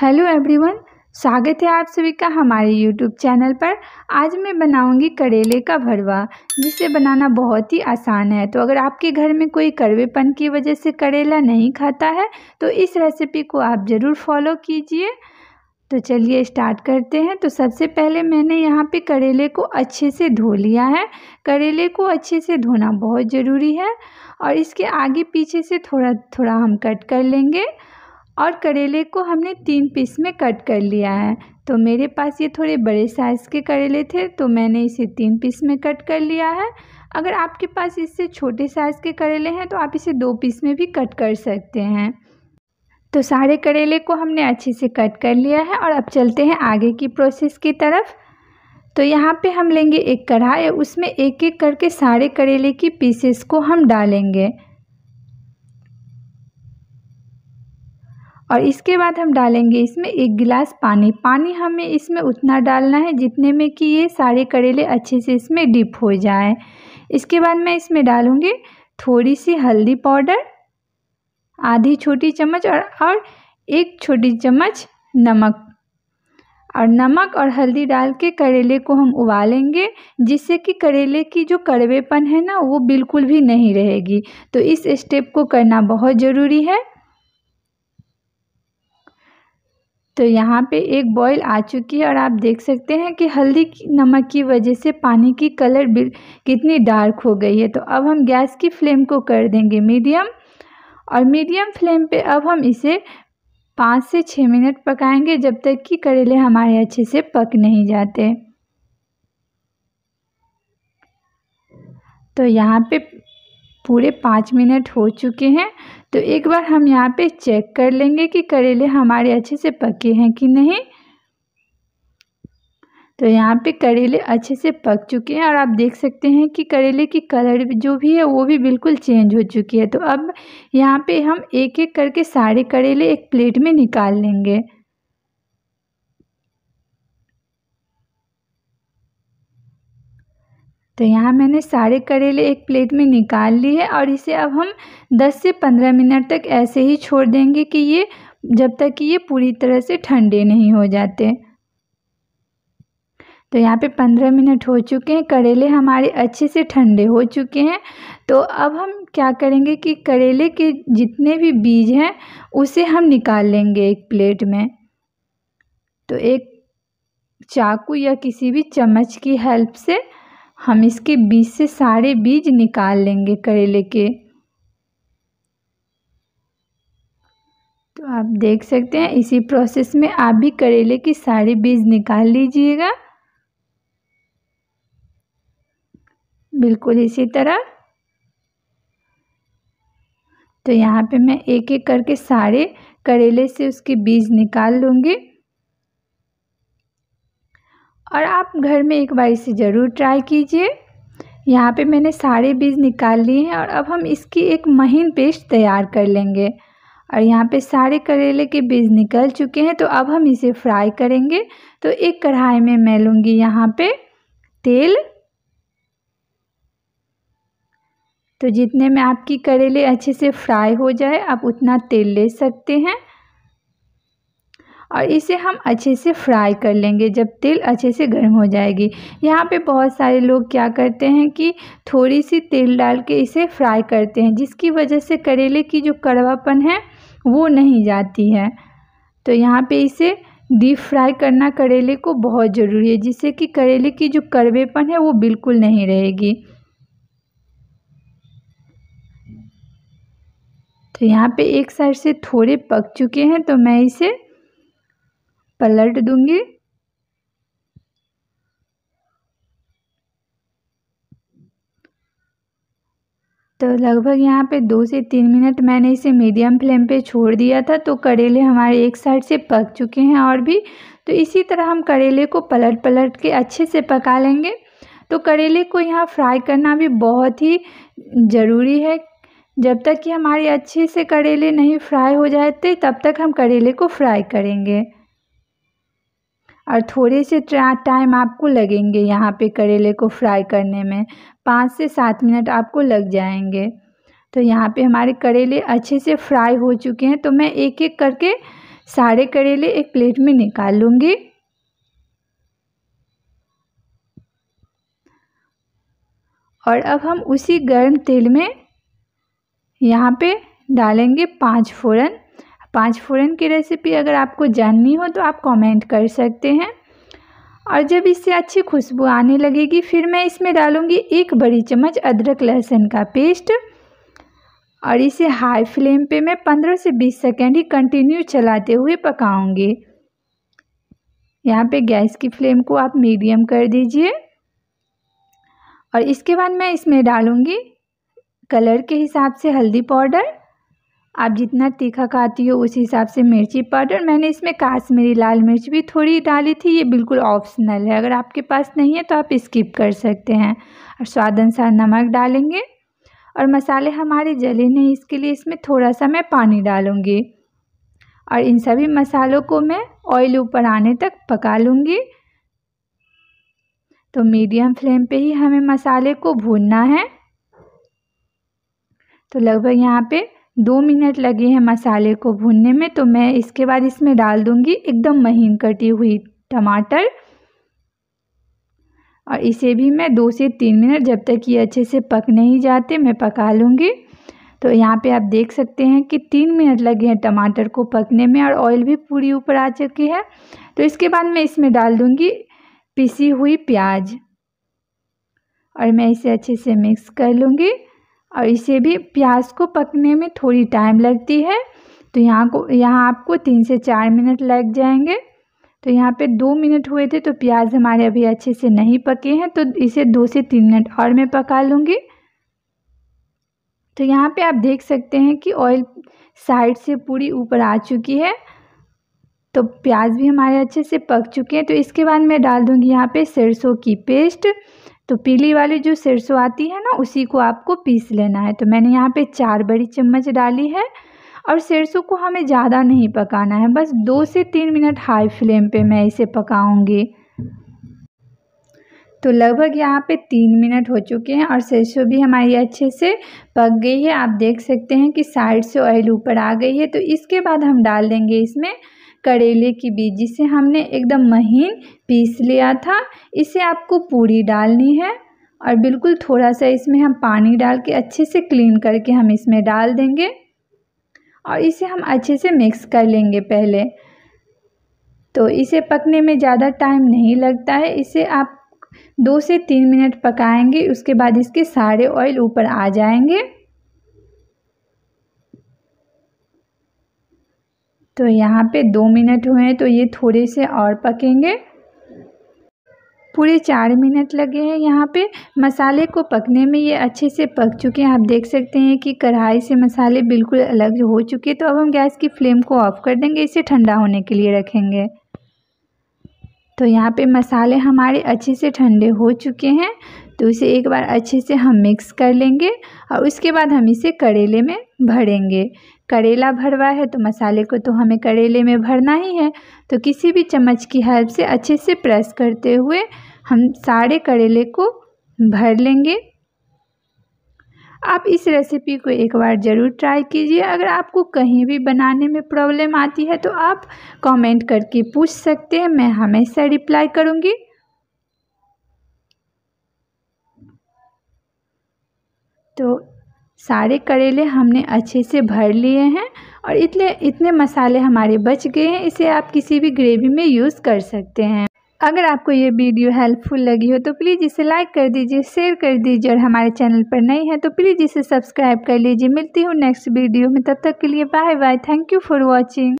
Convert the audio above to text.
hello everyone स्वागत है आप सभी का हमारे यूट्यूब चैनल पर आज मैं बनाऊंगी करेले का भरवा जिसे बनाना बहुत ही आसान है तो अगर आपके घर में कोई कड़वेपन की वजह से करेला नहीं खाता है तो इस रेसिपी को आप ज़रूर फॉलो कीजिए तो चलिए स्टार्ट करते हैं तो सबसे पहले मैंने यहाँ पे करेले को अच्छे से धो लिया है करेले को अच्छे से धोना बहुत ज़रूरी है और इसके आगे पीछे से थोड़ा थोड़ा हम कट कर लेंगे और करेले को हमने तीन पीस में कट कर लिया है तो मेरे पास ये थोड़े बड़े साइज़ के करेले थे तो मैंने इसे तीन पीस में कट कर लिया है अगर आपके पास इससे छोटे साइज़ के करेले हैं तो आप इसे दो पीस में भी कट कर सकते हैं तो सारे करेले को हमने अच्छे से कट कर लिया है और अब चलते हैं आगे की प्रोसेस की तरफ तो यहाँ पे हम लेंगे एक कढ़ाई उसमें एक एक करके सारे करेले की पीसेस को हम डालेंगे और इसके बाद हम डालेंगे इसमें एक गिलास पानी पानी हमें इसमें उतना डालना है जितने में कि ये सारे करेले अच्छे से इसमें डिप हो जाए इसके बाद मैं इसमें डालूँगी थोड़ी सी हल्दी पाउडर आधी छोटी चम्मच और और एक छोटी चम्मच नमक और नमक और हल्दी डाल के करेले को हम उबालेंगे जिससे कि करेले की जो कड़वेपन है ना वो बिल्कुल भी नहीं रहेगी तो इस स्टेप को करना बहुत ज़रूरी है तो यहाँ पे एक बॉईल आ चुकी है और आप देख सकते हैं कि हल्दी नमक की वजह से पानी की कलर कितनी डार्क हो गई है तो अब हम गैस की फ्लेम को कर देंगे मीडियम और मीडियम फ्लेम पे अब हम इसे पाँच से छः मिनट पकाएंगे जब तक कि करेले हमारे अच्छे से पक नहीं जाते तो यहाँ पे पूरे पाँच मिनट हो चुके हैं तो एक बार हम यहाँ पे चेक कर लेंगे कि करेले हमारे अच्छे से पके हैं कि नहीं तो यहाँ पे करेले अच्छे से पक चुके हैं और आप देख सकते हैं कि करेले की कलर जो भी है वो भी बिल्कुल चेंज हो चुकी है तो अब यहाँ पे हम एक एक करके सारे करेले एक प्लेट में निकाल लेंगे तो यहाँ मैंने सारे करेले एक प्लेट में निकाल लिए है और इसे अब हम 10 से 15 मिनट तक ऐसे ही छोड़ देंगे कि ये जब तक कि ये पूरी तरह से ठंडे नहीं हो जाते तो यहाँ पे 15 मिनट हो चुके हैं करेले हमारे अच्छे से ठंडे हो चुके हैं तो अब हम क्या करेंगे कि करेले के जितने भी बीज हैं उसे हम निकाल लेंगे एक प्लेट में तो एक चाकू या किसी भी चम्मच की हेल्प से हम इसके बीज से सारे बीज निकाल लेंगे करेले के तो आप देख सकते हैं इसी प्रोसेस में आप भी करेले के सारे बीज निकाल लीजिएगा बिल्कुल इसी तरह तो यहाँ पे मैं एक एक करके सारे करेले से उसके बीज निकाल लूँगी और आप घर में एक बार इसे ज़रूर ट्राई कीजिए यहाँ पे मैंने सारे बीज निकाल लिए हैं और अब हम इसकी एक महीन पेस्ट तैयार कर लेंगे और यहाँ पे सारे करेले के बीज निकल चुके हैं तो अब हम इसे फ्राई करेंगे तो एक कढ़ाई में मैं लूँगी यहाँ पे तेल तो जितने में आपकी करेले अच्छे से फ्राई हो जाए आप उतना तेल ले सकते हैं और इसे हम अच्छे से फ्राई कर लेंगे जब तेल अच्छे से गर्म हो जाएगी यहाँ पे बहुत सारे लोग क्या करते हैं कि थोड़ी सी तेल डाल के इसे फ्राई करते हैं जिसकी वजह से करेले की जो कड़वापन है वो नहीं जाती है तो यहाँ पे इसे डीप फ्राई करना करेले को बहुत ज़रूरी है जिससे कि करेले की जो कड़वेपन है वो बिल्कुल नहीं रहेगी तो यहाँ पे एक साइड से थोड़े पक चुके हैं तो मैं इसे पलट दूँगी तो लगभग यहाँ पे दो से तीन मिनट मैंने इसे मीडियम फ्लेम पे छोड़ दिया था तो करेले हमारे एक साइड से पक चुके हैं और भी तो इसी तरह हम करेले को पलट पलट के अच्छे से पका लेंगे तो करेले को यहाँ फ्राई करना भी बहुत ही ज़रूरी है जब तक कि हमारे अच्छे से करेले नहीं फ्राई हो जाते तब तक हम करेले को फ्राई करेंगे और थोड़े से टाइम आपको लगेंगे यहाँ पे करेले को फ्राई करने में पाँच से सात मिनट आपको लग जाएंगे तो यहाँ पे हमारे करेले अच्छे से फ्राई हो चुके हैं तो मैं एक एक करके सारे करेले एक प्लेट में निकाल लूँगी और अब हम उसी गर्म तेल में यहाँ पे डालेंगे पाँच फ़ोरन पाँच फ़ोरन की रेसिपी अगर आपको जाननी हो तो आप कमेंट कर सकते हैं और जब इससे अच्छी खुशबू आने लगेगी फिर मैं इसमें डालूँगी एक बड़ी चम्मच अदरक लहसुन का पेस्ट और इसे हाई फ्लेम पे मैं पंद्रह से बीस सेकेंड ही कंटिन्यू चलाते हुए पकाऊंगी यहाँ पे गैस की फ्लेम को आप मीडियम कर दीजिए और इसके बाद मैं इसमें डालूँगी कलर के हिसाब से हल्दी पाउडर आप जितना तीखा खाती हो उस हिसाब से मिर्ची पाउडर मैंने इसमें काश्मीरी लाल मिर्च भी थोड़ी डाली थी ये बिल्कुल ऑप्शनल है अगर आपके पास नहीं है तो आप स्किप कर सकते हैं और स्वाद अनुसार नमक डालेंगे और मसाले हमारे जले नहीं इसके लिए इसमें थोड़ा सा मैं पानी डालूँगी और इन सभी मसालों को मैं ऑयल ऊपर आने तक पका लूँगी तो मीडियम फ्लेम पे ही हमें मसाले को भूनना है तो लगभग यहाँ पे दो मिनट लगे हैं मसाले को भूनने में तो मैं इसके बाद इसमें डाल दूँगी एकदम महीन कटी हुई टमाटर और इसे भी मैं दो से तीन मिनट जब तक ये अच्छे से पक नहीं जाते मैं पका लूँगी तो यहाँ पे आप देख सकते हैं कि तीन मिनट लगे हैं टमाटर को पकने में और ऑयल भी पूरी ऊपर आ चुकी है तो इसके बाद मैं इसमें डाल दूँगी पिसी हुई प्याज और मैं इसे अच्छे से मिक्स कर लूँगी और इसे भी प्याज को पकने में थोड़ी टाइम लगती है तो यहाँ को यहाँ आपको तीन से चार मिनट लग जाएंगे तो यहाँ पे दो मिनट हुए थे तो प्याज हमारे अभी अच्छे से नहीं पके हैं तो इसे दो से तीन मिनट और मैं पका लूँगी तो यहाँ पे आप देख सकते हैं कि ऑयल साइड से पूरी ऊपर आ चुकी है तो प्याज भी हमारे अच्छे से पक चुके हैं तो इसके बाद मैं डाल दूँगी यहाँ पे सरसों की पेस्ट तो पीली वाली जो सरसों आती है ना उसी को आपको पीस लेना है तो मैंने यहाँ पे चार बड़ी चम्मच डाली है और सरसों को हमें ज़्यादा नहीं पकाना है बस दो से तीन मिनट हाई फ्लेम पे मैं इसे पकाऊंगी तो लगभग यहाँ पे तीन मिनट हो चुके हैं और सरसों भी हमारी अच्छे से पक गई है आप देख सकते हैं कि साइड से ऑयल ऊपर आ गई है तो इसके बाद हम डाल देंगे इसमें करेले की बीज जिसे हमने एकदम महीन पीस लिया था इसे आपको पूरी डालनी है और बिल्कुल थोड़ा सा इसमें हम पानी डाल के अच्छे से क्लीन करके हम इसमें डाल देंगे और इसे हम अच्छे से मिक्स कर लेंगे पहले तो इसे पकने में ज़्यादा टाइम नहीं लगता है इसे आप दो से तीन मिनट पकाएंगे उसके बाद इसके सारे ऑयल ऊपर आ जाएंगे तो यहाँ पे दो मिनट हुए हैं तो ये थोड़े से और पकेंगे पूरे चार मिनट लगे हैं यहाँ पे मसाले को पकने में ये अच्छे से पक चुके हैं आप देख सकते हैं कि कढ़ाई से मसाले बिल्कुल अलग हो चुके हैं तो अब हम गैस की फ्लेम को ऑफ़ कर देंगे इसे ठंडा होने के लिए रखेंगे तो यहाँ पे मसाले हमारे अच्छे से ठंडे हो चुके हैं तो इसे एक बार अच्छे से हम मिक्स कर लेंगे और उसके बाद हम इसे करेले में भरेंगे करेला भरवा है तो मसाले को तो हमें करेले में भरना ही है तो किसी भी चम्मच की हेल्प से अच्छे से प्रेस करते हुए हम सारे करेले को भर लेंगे आप इस रेसिपी को एक बार ज़रूर ट्राई कीजिए अगर आपको कहीं भी बनाने में प्रॉब्लम आती है तो आप कमेंट करके पूछ सकते हैं मैं हमेशा रिप्लाई करूँगी तो सारे करेले हमने अच्छे से भर लिए हैं और इतने इतने मसाले हमारे बच गए हैं इसे आप किसी भी ग्रेवी में यूज़ कर सकते हैं अगर आपको ये वीडियो हेल्पफुल लगी हो तो प्लीज़ इसे लाइक कर दीजिए शेयर कर दीजिए और हमारे चैनल पर नई है तो प्लीज़ इसे सब्सक्राइब कर लीजिए मिलती हूँ नेक्स्ट वीडियो में तब तक के लिए bye bye thank you for watching